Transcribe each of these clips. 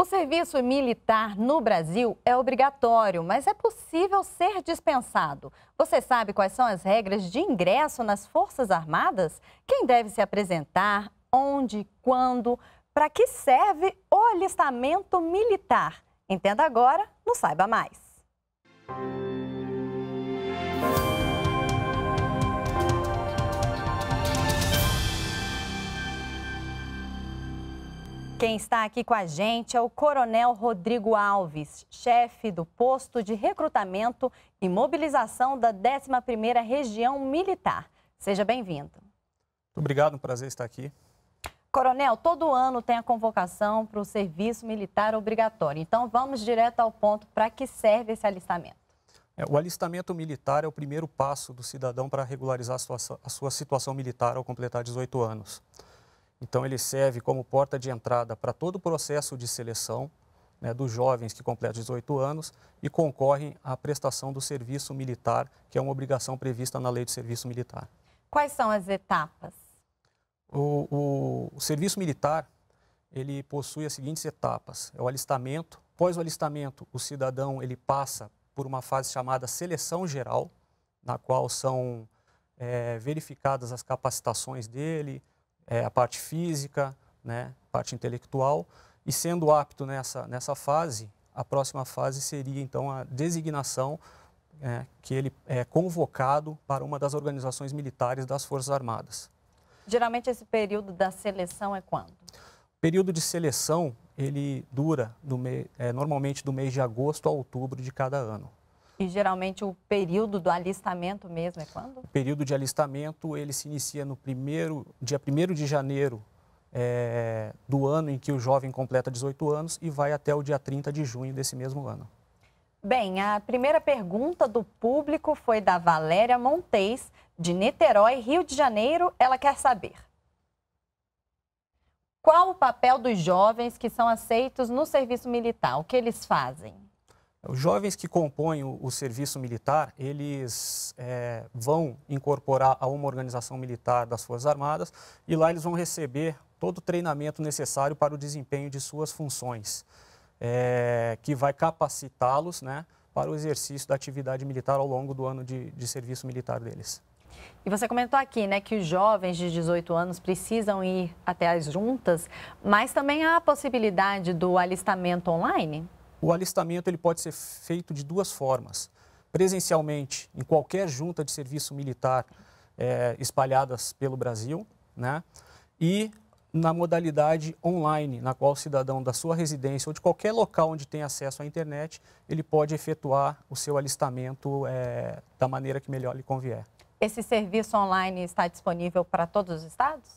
O serviço militar no Brasil é obrigatório, mas é possível ser dispensado. Você sabe quais são as regras de ingresso nas Forças Armadas? Quem deve se apresentar? Onde? Quando? Para que serve o alistamento militar? Entenda agora no Saiba Mais. Quem está aqui com a gente é o Coronel Rodrigo Alves, chefe do posto de recrutamento e mobilização da 11ª Região Militar. Seja bem-vindo. obrigado, um prazer estar aqui. Coronel, todo ano tem a convocação para o serviço militar obrigatório. Então, vamos direto ao ponto para que serve esse alistamento. É, o alistamento militar é o primeiro passo do cidadão para regularizar a sua, a sua situação militar ao completar 18 anos. Então, ele serve como porta de entrada para todo o processo de seleção né, dos jovens que completam 18 anos e concorrem à prestação do serviço militar, que é uma obrigação prevista na lei do serviço militar. Quais são as etapas? O, o, o serviço militar ele possui as seguintes etapas: é o alistamento. Após o alistamento, o cidadão ele passa por uma fase chamada seleção geral, na qual são é, verificadas as capacitações dele, é, a parte física, né, parte intelectual, e sendo apto nessa, nessa fase, a próxima fase seria então a designação é, que ele é convocado para uma das organizações militares das Forças Armadas. Geralmente esse período da seleção é quando? O período de seleção ele dura do me, é, normalmente do mês de agosto a outubro de cada ano. E geralmente o período do alistamento mesmo é quando? O período de alistamento ele se inicia no primeiro, dia 1 de janeiro é, do ano em que o jovem completa 18 anos e vai até o dia 30 de junho desse mesmo ano. Bem, a primeira pergunta do público foi da Valéria Montes, de Niterói, Rio de Janeiro. Ela quer saber: qual o papel dos jovens que são aceitos no serviço militar? O que eles fazem? Os jovens que compõem o, o serviço militar, eles é, vão incorporar a uma organização militar das Forças Armadas e lá eles vão receber todo o treinamento necessário para o desempenho de suas funções, é, que vai capacitá-los né, para o exercício da atividade militar ao longo do ano de, de serviço militar deles. E você comentou aqui, né, que os jovens de 18 anos precisam ir até as juntas, mas também há a possibilidade do alistamento online? O alistamento ele pode ser feito de duas formas. Presencialmente, em qualquer junta de serviço militar é, espalhadas pelo Brasil, né? e na modalidade online, na qual o cidadão da sua residência ou de qualquer local onde tem acesso à internet, ele pode efetuar o seu alistamento é, da maneira que melhor lhe convier. Esse serviço online está disponível para todos os estados?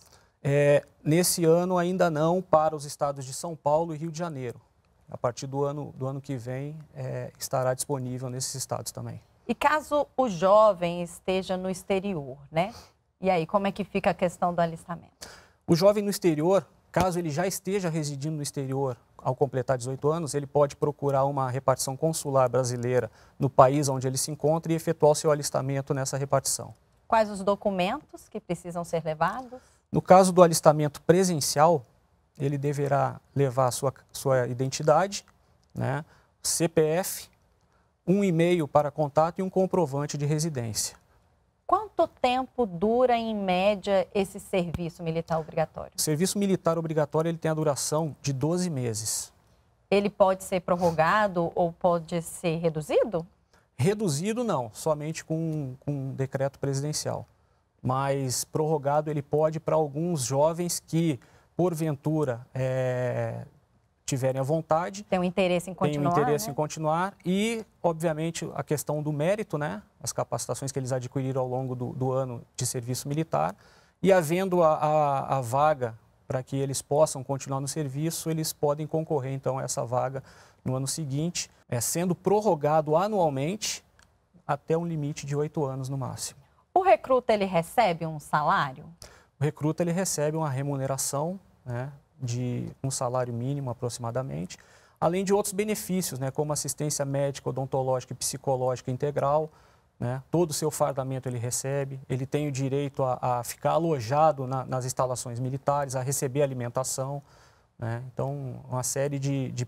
É, nesse ano ainda não para os estados de São Paulo e Rio de Janeiro a partir do ano, do ano que vem, é, estará disponível nesses estados também. E caso o jovem esteja no exterior, né? E aí, como é que fica a questão do alistamento? O jovem no exterior, caso ele já esteja residindo no exterior ao completar 18 anos, ele pode procurar uma repartição consular brasileira no país onde ele se encontra e efetuar o seu alistamento nessa repartição. Quais os documentos que precisam ser levados? No caso do alistamento presencial, ele deverá levar sua, sua identidade, né, CPF, um e-mail para contato e um comprovante de residência. Quanto tempo dura, em média, esse serviço militar obrigatório? O serviço militar obrigatório ele tem a duração de 12 meses. Ele pode ser prorrogado ou pode ser reduzido? Reduzido, não, somente com, com um decreto presidencial. Mas prorrogado ele pode para alguns jovens que porventura é, tiverem a vontade. Tem um interesse em continuar. Tem um interesse né? em continuar. E, obviamente, a questão do mérito, né? as capacitações que eles adquiriram ao longo do, do ano de serviço militar. E havendo a, a, a vaga para que eles possam continuar no serviço, eles podem concorrer, então, a essa vaga no ano seguinte, é, sendo prorrogado anualmente até um limite de oito anos no máximo. O recruta, ele recebe um salário? O recruta ele recebe uma remuneração né, de um salário mínimo aproximadamente, além de outros benefícios, né, como assistência médica, odontológica e psicológica integral. Né, todo o seu fardamento ele recebe, ele tem o direito a, a ficar alojado na, nas instalações militares, a receber alimentação. Né, então, uma série de, de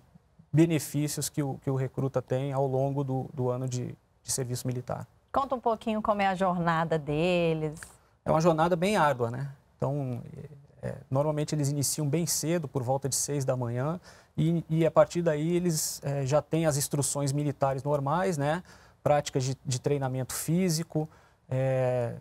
benefícios que o, que o recruta tem ao longo do, do ano de, de serviço militar. Conta um pouquinho como é a jornada deles. É uma jornada bem árdua, né? Então, é, normalmente eles iniciam bem cedo, por volta de seis da manhã, e, e a partir daí eles é, já têm as instruções militares normais, né? práticas de, de treinamento físico, é,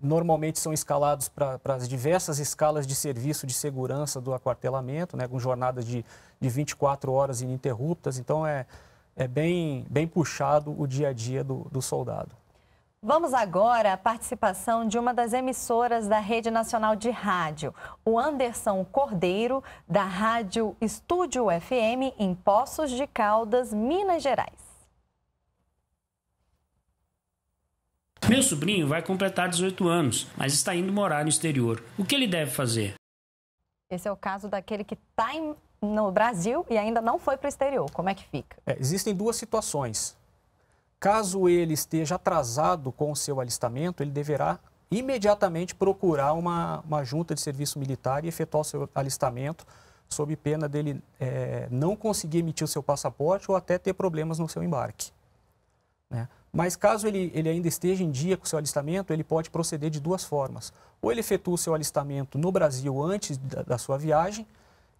normalmente são escalados para as diversas escalas de serviço de segurança do aquartelamento, né, com jornadas de, de 24 horas ininterruptas. Então, é, é bem, bem puxado o dia a dia do, do soldado. Vamos agora à participação de uma das emissoras da Rede Nacional de Rádio, o Anderson Cordeiro, da Rádio Estúdio FM, em Poços de Caldas, Minas Gerais. Meu sobrinho vai completar 18 anos, mas está indo morar no exterior. O que ele deve fazer? Esse é o caso daquele que está no Brasil e ainda não foi para o exterior. Como é que fica? É, existem duas situações. Caso ele esteja atrasado com o seu alistamento, ele deverá imediatamente procurar uma, uma junta de serviço militar e efetuar o seu alistamento, sob pena dele é, não conseguir emitir o seu passaporte ou até ter problemas no seu embarque. Né? Mas caso ele, ele ainda esteja em dia com o seu alistamento, ele pode proceder de duas formas. Ou ele efetua o seu alistamento no Brasil antes da, da sua viagem,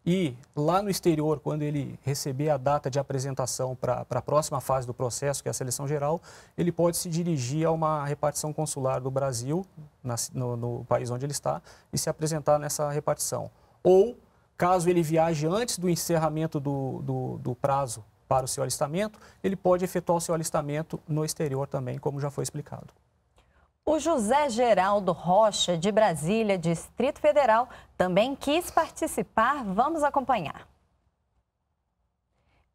e lá no exterior, quando ele receber a data de apresentação para a próxima fase do processo, que é a seleção geral, ele pode se dirigir a uma repartição consular do Brasil, na, no, no, país onde ele está, e se apresentar nessa repartição. Ou, caso ele viaje antes do encerramento do, do, do prazo para o seu alistamento, ele pode efetuar o seu alistamento no exterior também, como já foi explicado. O José Geraldo Rocha, de Brasília, Distrito Federal, também quis participar. Vamos acompanhar.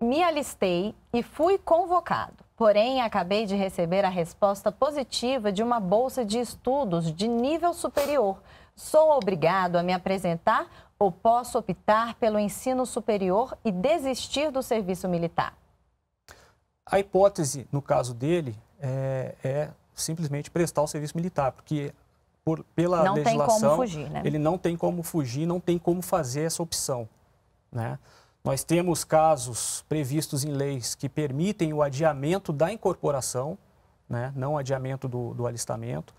Me alistei e fui convocado, porém acabei de receber a resposta positiva de uma bolsa de estudos de nível superior. Sou obrigado a me apresentar ou posso optar pelo ensino superior e desistir do serviço militar? A hipótese, no caso dele, é, é simplesmente prestar o serviço militar, porque por, pela não legislação fugir, né? ele não tem como fugir, não tem como fazer essa opção. Né? Nós temos casos previstos em leis que permitem o adiamento da incorporação, né? não adiamento do, do alistamento,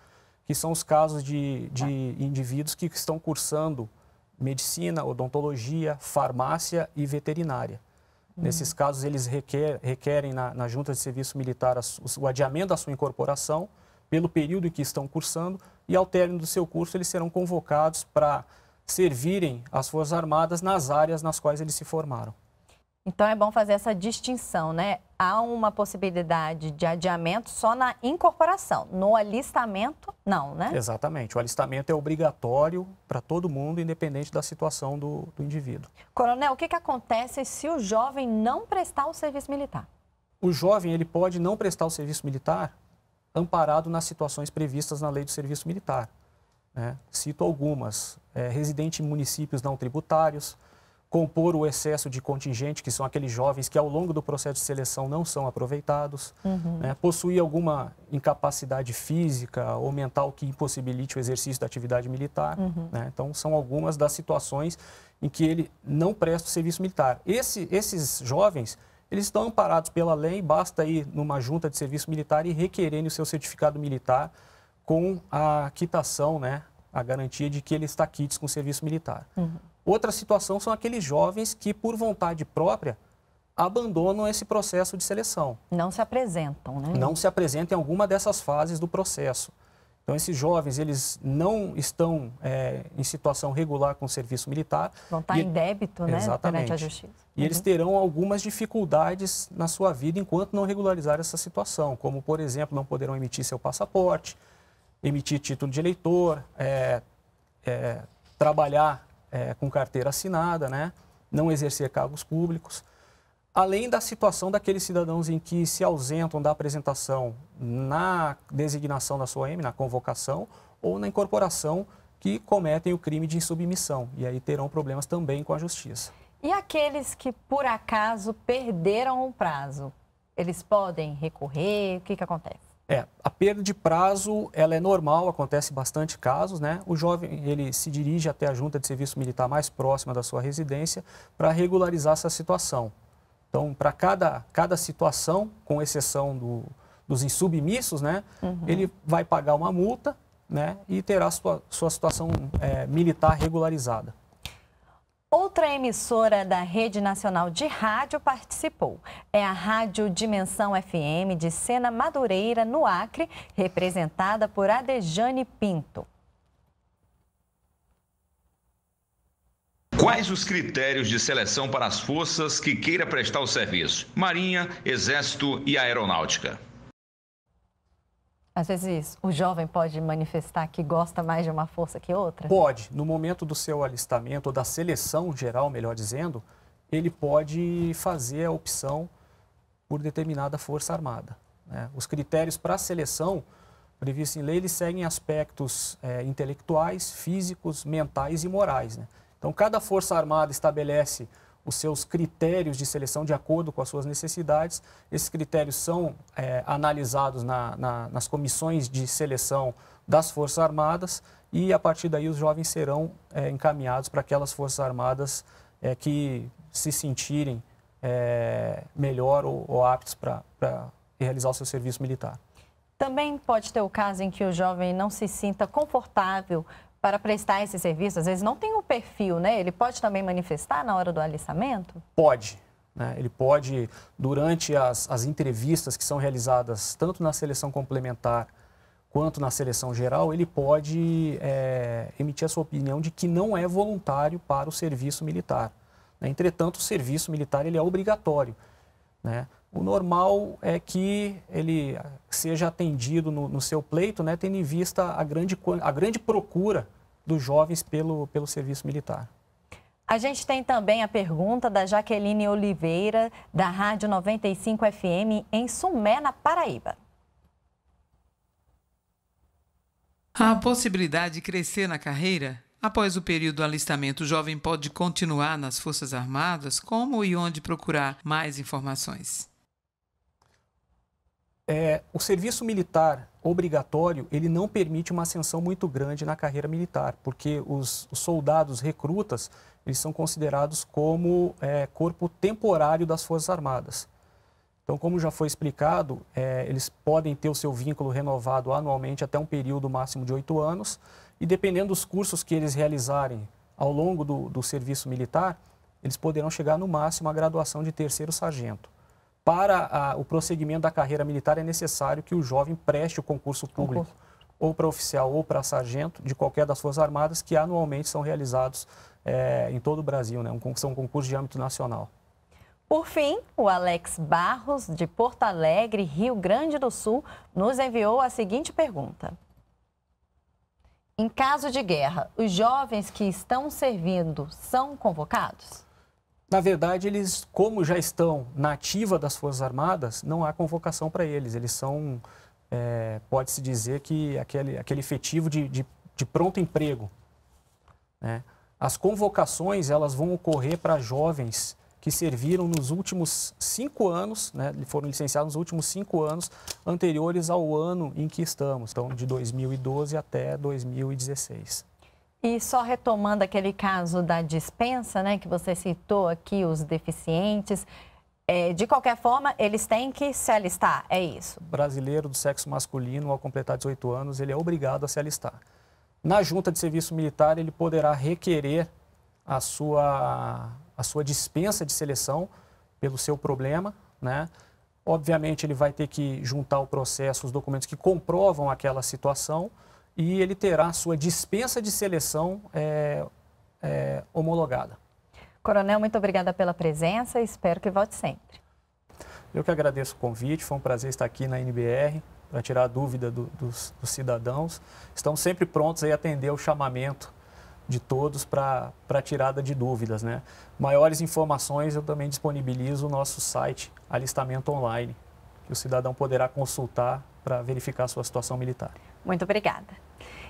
que são os casos de, de indivíduos que estão cursando medicina, odontologia, farmácia e veterinária. Uhum. Nesses casos, eles requer, requerem na, na, junta de serviço militar a, o, o, adiamento da sua incorporação pelo período em que estão cursando e, ao término do seu curso, eles serão convocados para servirem às Forças Armadas nas áreas nas quais eles se formaram. Então é bom fazer essa distinção, né? Há uma possibilidade de adiamento só na incorporação, no alistamento não, né? Exatamente. O alistamento é obrigatório para todo mundo, independente da situação do, do indivíduo. Coronel, o que, que acontece se o jovem não prestar o serviço militar? O jovem ele pode não prestar o serviço militar amparado nas situações previstas na lei do serviço militar. Né? Cito algumas: é, residente em municípios não tributários compor o excesso de contingente, que são aqueles jovens que ao longo do processo de seleção não são aproveitados, uhum. né? possuir alguma incapacidade física ou mental que impossibilite o exercício da atividade militar. Uhum. Né? Então, são algumas das situações em que ele não presta o serviço militar. Esse, esses jovens, eles estão amparados pela lei, basta ir numa junta de serviço militar e requererem o seu certificado militar com a quitação, né? a garantia de que ele está quites com o serviço militar. Uhum. Outra situação são aqueles jovens que, por vontade própria, abandonam esse processo de seleção. Não se apresentam, né? Não se apresentam em alguma dessas fases do processo. Então, esses jovens, eles não estão é, em situação regular com o serviço militar. Vão estar e... em débito, né? Exatamente. Perante a justiça. E uhum. eles terão algumas dificuldades na sua vida enquanto não regularizar essa situação, como, por exemplo, não poderão emitir seu passaporte, emitir título de eleitor, é, é, trabalhar é, com carteira assinada, né? não exercer cargos públicos. Além da situação daqueles cidadãos em que se ausentam da apresentação na designação da sua M, na convocação, ou na incorporação que cometem o crime de insubmissão. E aí terão problemas também com a justiça. E aqueles que, por acaso, perderam o prazo? Eles podem recorrer? O que, que acontece? É, a perda de prazo, ela é normal, acontece bastante casos, né? O jovem, ele se dirige até a junta de serviço militar mais próxima da sua residência para regularizar essa situação. Então, para cada, cada situação, com exceção do, dos insubmissos, né? Uhum. Ele vai pagar uma multa, né? E terá sua, sua situação é, militar regularizada. Outra emissora da Rede Nacional de Rádio participou. É a Rádio Dimensão FM de Sena Madureira, no Acre, representada por Adejane Pinto. Quais os critérios de seleção para as forças que queira prestar o serviço? Marinha, Exército e Aeronáutica. Às vezes, o jovem pode manifestar que gosta mais de uma força que outra? Pode. No momento do seu alistamento, ou da seleção geral, melhor dizendo, ele pode fazer a opção por determinada força armada. Né? Os critérios para a seleção previstos em lei, eles seguem aspectos é, intelectuais, físicos, mentais e morais. Né? Então, cada força armada estabelece os seus critérios de seleção de acordo com as suas necessidades. Esses critérios são é, analisados na, na, nas comissões de seleção das Forças Armadas e, a partir daí, os jovens serão é, encaminhados para aquelas Forças Armadas é, que se sentirem é, melhor ou, ou aptos para realizar o seu serviço militar. Também pode ter o caso em que o jovem não se sinta confortável para prestar esse serviço, às vezes não tem o um perfil, né? Ele pode também manifestar na hora do alistamento? Pode. Né? Ele pode, durante as, as entrevistas que são realizadas tanto na seleção complementar quanto na seleção geral, ele pode é, emitir a sua opinião de que não é voluntário para o serviço militar. Né? Entretanto, o serviço militar ele é obrigatório. Né? O normal é que ele seja atendido no, no seu pleito, né, tendo em vista a grande, a grande procura dos jovens pelo, pelo serviço militar. A gente tem também a pergunta da Jaqueline Oliveira, da Rádio 95 FM, em Sumé, na Paraíba. Há a possibilidade de crescer na carreira? Após o período do alistamento, o jovem pode continuar nas Forças Armadas? Como e onde procurar mais informações? é, o serviço militar obrigatório ele não permite uma ascensão muito grande na carreira militar, porque os, os soldados recrutas eles são considerados como é, corpo temporário das Forças Armadas. Então, como já foi explicado, é, eles podem ter o seu vínculo renovado anualmente até um período máximo de oito anos, e dependendo dos cursos que eles realizarem ao longo do, do serviço militar, eles poderão chegar no máximo à graduação de terceiro sargento para a, o prosseguimento da carreira militar é necessário que o jovem preste o concurso público, concurso. ou para oficial ou para sargento, de qualquer das Forças Armadas, que anualmente são realizados é, em todo o Brasil, né? um, são concursos de âmbito nacional. Por fim, o Alex Barros, de Porto Alegre, Rio Grande do Sul, nos enviou a seguinte pergunta. Em caso de guerra, os jovens que estão servindo são convocados? na verdade, eles, como já estão na ativa das Forças Armadas, não há convocação para eles. Eles são, é, pode-se dizer que aquele, aquele efetivo de, de, de pronto emprego. Né? As convocações elas vão ocorrer para jovens que serviram nos últimos cinco anos, né, foram licenciados nos últimos cinco anos anteriores ao ano em que estamos, então de 2012 até 2016. E só retomando aquele caso da dispensa, né, que você citou aqui, os deficientes, é, de qualquer forma, eles têm que se alistar, é isso? Brasileiro do sexo masculino, ao completar 18 anos, ele é obrigado a se alistar. Na junta de serviço militar, ele poderá requerer a sua, a sua dispensa de seleção pelo seu problema, né? Obviamente, ele vai ter que juntar o processo os documentos que comprovam aquela situação, e ele terá sua dispensa de seleção é, é, homologada. Coronel, muito obrigada pela presença e espero que volte sempre. Eu que agradeço o convite, foi um prazer estar aqui na NBR para tirar a dúvida do, dos, dos, cidadãos. Estamos sempre prontos a atender o chamamento de todos para tirada de dúvidas. Né? Maiores informações eu também disponibilizo o nosso site Alistamento Online, que o cidadão poderá consultar para verificar a sua situação militar. Muito obrigada.